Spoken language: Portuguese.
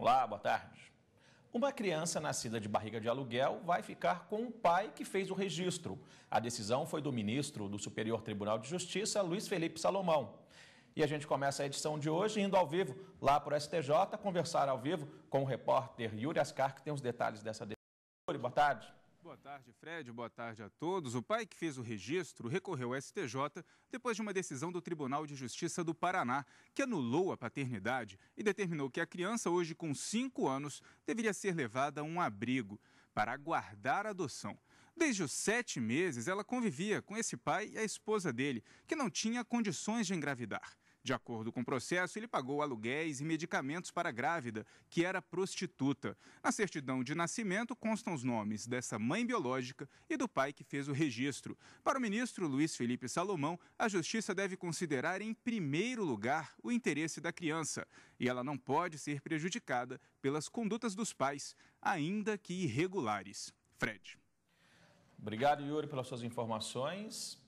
Olá, boa tarde. Uma criança nascida de barriga de aluguel vai ficar com o pai que fez o registro. A decisão foi do ministro do Superior Tribunal de Justiça, Luiz Felipe Salomão. E a gente começa a edição de hoje indo ao vivo lá para o STJ, conversar ao vivo com o repórter Yuri Ascar, que tem os detalhes dessa decisão. Yuri, boa tarde. Boa tarde, Fred. Boa tarde a todos. O pai que fez o registro recorreu ao STJ depois de uma decisão do Tribunal de Justiça do Paraná, que anulou a paternidade e determinou que a criança, hoje com 5 anos, deveria ser levada a um abrigo para aguardar a adoção. Desde os sete meses, ela convivia com esse pai e a esposa dele, que não tinha condições de engravidar. De acordo com o processo, ele pagou aluguéis e medicamentos para a grávida, que era prostituta. Na certidão de nascimento constam os nomes dessa mãe biológica e do pai que fez o registro. Para o ministro Luiz Felipe Salomão, a justiça deve considerar em primeiro lugar o interesse da criança e ela não pode ser prejudicada pelas condutas dos pais, ainda que irregulares. Fred. Obrigado, Yuri, pelas suas informações.